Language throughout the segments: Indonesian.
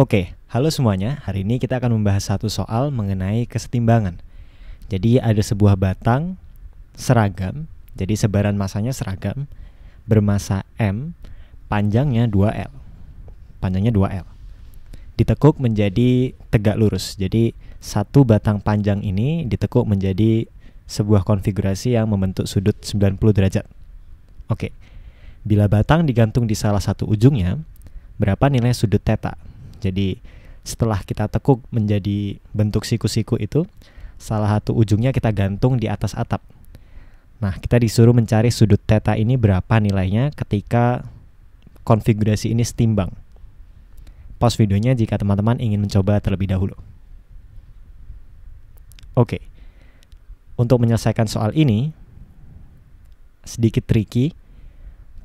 Oke, halo semuanya. Hari ini kita akan membahas satu soal mengenai kesetimbangan. Jadi ada sebuah batang seragam, jadi sebaran masanya seragam, bermasa M, panjangnya 2L. Panjangnya 2L. Ditekuk menjadi tegak lurus. Jadi satu batang panjang ini ditekuk menjadi sebuah konfigurasi yang membentuk sudut 90 derajat. Oke. Bila batang digantung di salah satu ujungnya, berapa nilai sudut teta? Jadi setelah kita tekuk menjadi bentuk siku-siku itu, salah satu ujungnya kita gantung di atas atap. Nah, kita disuruh mencari sudut teta ini berapa nilainya ketika konfigurasi ini setimbang. Pause videonya jika teman-teman ingin mencoba terlebih dahulu. Oke, untuk menyelesaikan soal ini, sedikit tricky,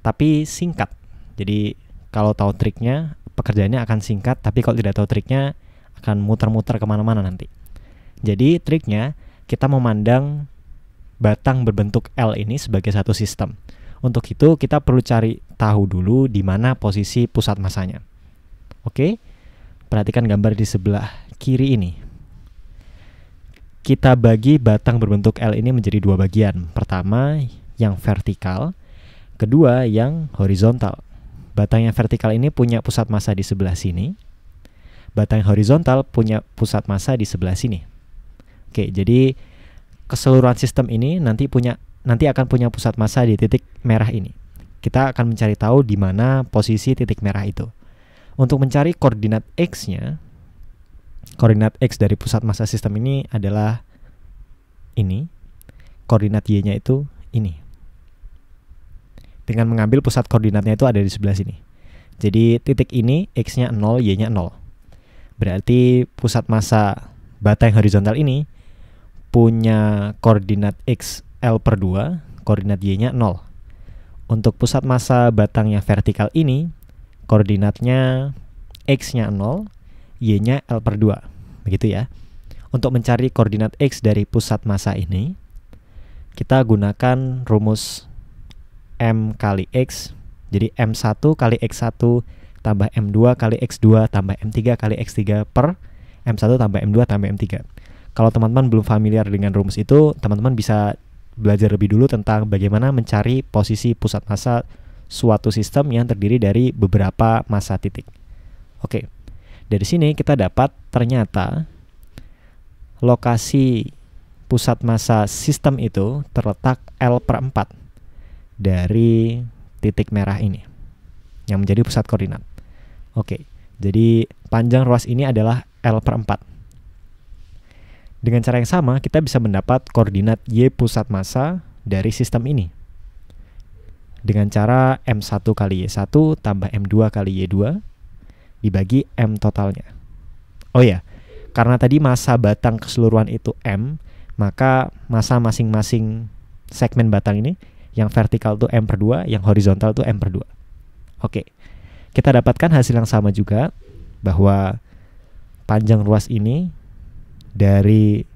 tapi singkat. Jadi kalau tahu triknya, pekerjaannya akan singkat, tapi kalau tidak tahu triknya akan muter-muter kemana-mana nanti. Jadi triknya kita memandang batang berbentuk L ini sebagai satu sistem. Untuk itu kita perlu cari tahu dulu di mana posisi pusat masanya. Oke, perhatikan gambar di sebelah kiri ini. Kita bagi batang berbentuk L ini menjadi dua bagian. Pertama, yang vertikal, Kedua yang horizontal. Batang yang vertikal ini punya pusat massa di sebelah sini. Batang horizontal punya pusat massa di sebelah sini. Oke, jadi keseluruhan sistem ini nanti punya nanti akan punya pusat massa di titik merah ini. Kita akan mencari tahu di mana posisi titik merah itu. Untuk mencari koordinat x-nya, koordinat x dari pusat massa sistem ini adalah ini. Koordinat y-nya itu ini dengan mengambil pusat koordinatnya itu ada di sebelah sini. Jadi titik ini X-nya 0, Y-nya 0. Berarti pusat massa bata yang horizontal ini punya koordinat X L per 2, koordinat Y-nya 0. Untuk pusat massa batang yang vertikal ini, koordinatnya X-nya 0, Y-nya L per 2. Begitu ya. Untuk mencari koordinat X dari pusat massa ini, kita gunakan rumus M kali X. Jadi M1 kali X1 tambah M2 kali X2 tambah M3 kali X3 per M1 tambah M2 tambah M3. Kalau teman-teman belum familiar dengan rumus itu, teman-teman bisa belajar lebih dulu tentang bagaimana mencari posisi pusat massa suatu sistem yang terdiri dari beberapa massa titik. Oke, dari sini kita dapat ternyata lokasi pusat massa sistem itu terletak L per 4 dari titik merah ini yang menjadi pusat koordinat. Oke, jadi panjang ruas ini adalah L per 4. Dengan cara yang sama, kita bisa mendapat koordinat Y pusat massa dari sistem ini. Dengan cara M1 kali Y1 tambah M2 kali Y2 dibagi M totalnya. Oh ya, karena tadi massa batang keseluruhan itu M, maka massa masing-masing segmen batang ini yang vertikal itu M per 2, yang horizontal itu M per 2. Oke, kita dapatkan hasil yang sama juga bahwa panjang ruas ini dari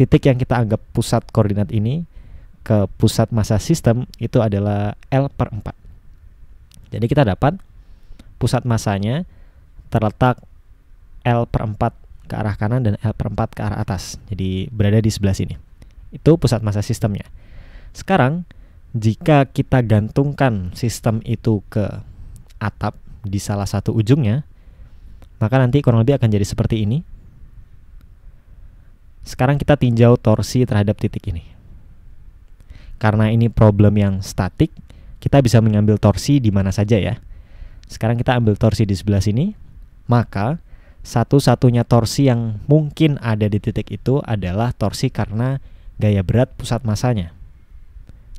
titik yang kita anggap pusat koordinat ini ke pusat massa sistem itu adalah L per 4. Jadi kita dapat pusat massanya terletak L per 4 ke arah kanan dan L per 4 ke arah atas. Jadi berada di sebelah sini. Itu pusat massa sistemnya. Sekarang jika kita gantungkan sistem itu ke atap di salah satu ujungnya, maka nanti kurang lebih akan jadi seperti ini. Sekarang kita tinjau torsi terhadap titik ini. Karena ini problem yang statik, kita bisa mengambil torsi di mana saja ya. Sekarang kita ambil torsi di sebelah sini, maka satu-satunya torsi yang mungkin ada di titik itu adalah torsi karena gaya berat pusat masanya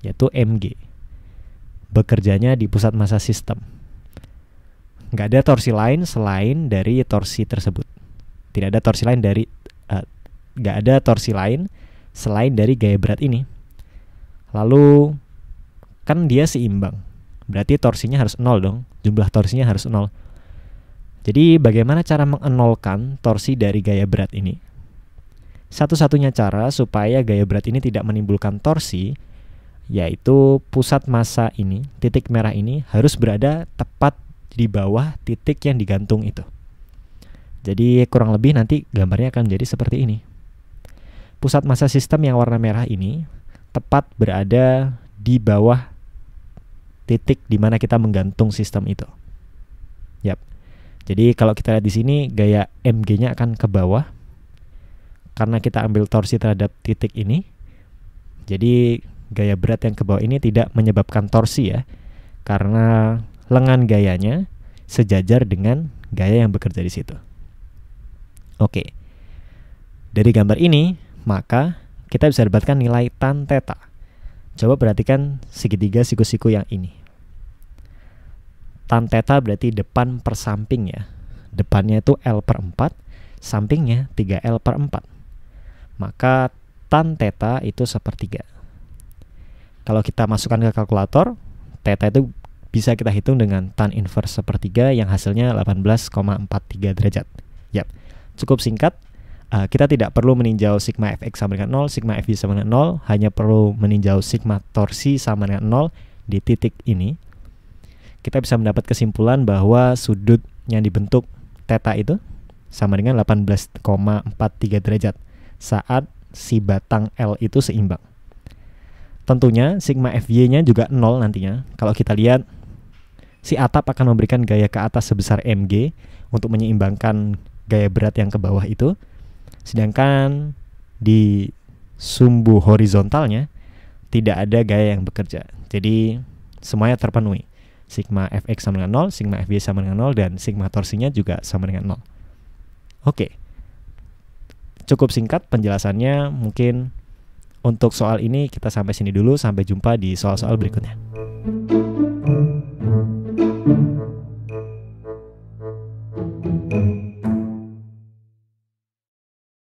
yaitu MG. Bekerjanya di pusat massa sistem. Nggak ada torsi lain selain dari torsi tersebut. Tidak ada torsi lain dari uh, nggak ada torsi lain selain dari gaya berat ini. Lalu kan dia seimbang. Berarti torsinya harus nol dong. Jumlah torsinya harus nol. Jadi bagaimana cara mengenolkan torsi dari gaya berat ini? Satu-satunya cara supaya gaya berat ini tidak menimbulkan torsi yaitu pusat massa ini, titik merah ini harus berada tepat di bawah titik yang digantung itu. Jadi kurang lebih nanti gambarnya akan menjadi seperti ini. Pusat massa sistem yang warna merah ini tepat berada di bawah titik di mana kita menggantung sistem itu. Yap. Jadi kalau kita lihat di sini gaya MG-nya akan ke bawah karena kita ambil torsi terhadap titik ini. Jadi gaya berat yang ke bawah ini tidak menyebabkan torsi ya karena lengan gayanya sejajar dengan gaya yang bekerja di situ. Oke. Dari gambar ini, maka kita bisa dapatkan nilai tan teta. Coba perhatikan segitiga siku-siku yang ini. Tan teta berarti depan per samping ya. Depannya itu L per 4, sampingnya 3L per 4. Maka tan teta itu sepertiga. Kalau kita masukkan ke kalkulator, theta itu bisa kita hitung dengan tan inverse sepertiga yang hasilnya 18,43 derajat. Yap, cukup singkat. Uh, kita tidak perlu meninjau sigma fx sama dengan 0, sigma fy sama dengan 0, hanya perlu meninjau sigma torsi sama dengan 0 di titik ini. Kita bisa mendapat kesimpulan bahwa sudut yang dibentuk theta itu sama dengan 18,43 derajat saat si batang L itu seimbang. Tentunya sigma FY-nya juga nol nantinya. Kalau kita lihat si atap akan memberikan gaya ke atas sebesar mg untuk menyeimbangkan gaya berat yang ke bawah itu. Sedangkan di sumbu horizontalnya tidak ada gaya yang bekerja. Jadi semuanya terpenuhi. Sigma Fx sama dengan 0, sigma Fy sama dengan 0 dan sigma torsinya juga sama dengan 0. Oke. Cukup singkat penjelasannya, mungkin untuk soal ini kita sampai sini dulu sampai jumpa di soal-soal berikutnya. thank you